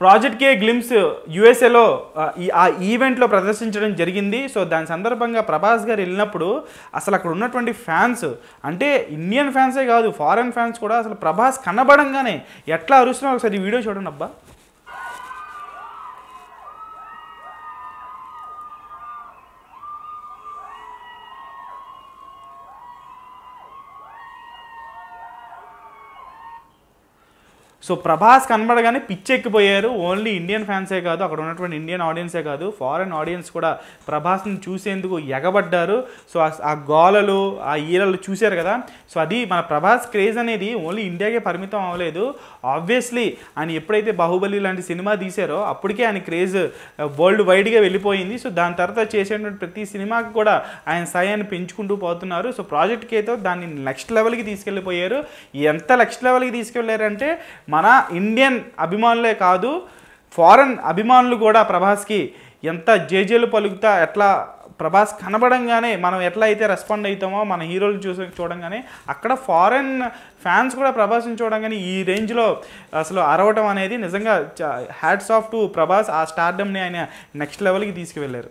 project కే glimpse యుఎస్ఏలో ఆ ఈవెంట్లో ప్రదర్శించడం జరిగింది సో దాని సందర్భంగా ప్రభాస్ గారు వెళ్ళినప్పుడు అసలు అక్కడ ఉన్నటువంటి ఫ్యాన్స్ అంటే ఇండియన్ ఫ్యాన్సే కాదు ఫారెన్ ఫ్యాన్స్ కూడా అసలు ప్రభాస్ కనబడంగానే ఎట్లా అరుస్తున్నావు ఒకసారి వీడియో చూడండి అబ్బా సో ప్రభాస్ కనబడగానే పిచ్ ఎక్కిపోయారు ఓన్లీ ఇండియన్ ఫ్యాన్సే కాదు అక్కడ ఉన్నటువంటి ఇండియన్ ఆడియన్సే కాదు ఫారెన్ ఆడియన్స్ కూడా ప్రభాస్ని చూసేందుకు ఎగబడ్డారు సో ఆ గోలలు ఆ ఈలలు చూశారు కదా సో అది మన ప్రభాస్ క్రేజ్ అనేది ఓన్లీ ఇండియాకే పరిమితం అవ్వలేదు ఆబ్వియస్లీ ఆయన ఎప్పుడైతే బాహుబలి లాంటి సినిమా తీశారో అప్పటికే ఆయన క్రేజ్ వరల్డ్ వైడ్గా వెళ్ళిపోయింది సో దాని తర్వాత చేసేటువంటి ప్రతి సినిమాకి కూడా ఆయన సాయాన్ని పెంచుకుంటూ పోతున్నారు సో ప్రాజెక్ట్కి అయితే దాన్ని నెక్స్ట్ లెవెల్కి తీసుకెళ్ళిపోయారు ఎంత నెక్స్ట్ లెవెల్కి తీసుకెళ్ళారంటే మన ఇండియన్ అభిమానులే కాదు ఫారెన్ అభిమానులు కూడా ప్రభాస్కి ఎంత జేజేలు పలుకుతా ఎట్లా ప్రభాస్ కనబడంగానే మనం ఎట్లా అయితే రెస్పాండ్ అవుతామో మన హీరోలు చూసి చూడంగానే అక్కడ ఫారెన్ ఫ్యాన్స్ కూడా ప్రభాస్ని చూడంగానే ఈ రేంజ్లో అసలు అరవటం అనేది నిజంగా హ్యాట్స్ ఆఫ్ టు ప్రభాస్ ఆ స్టార్డమ్ని ఆయన నెక్స్ట్ లెవెల్కి తీసుకువెళ్ళారు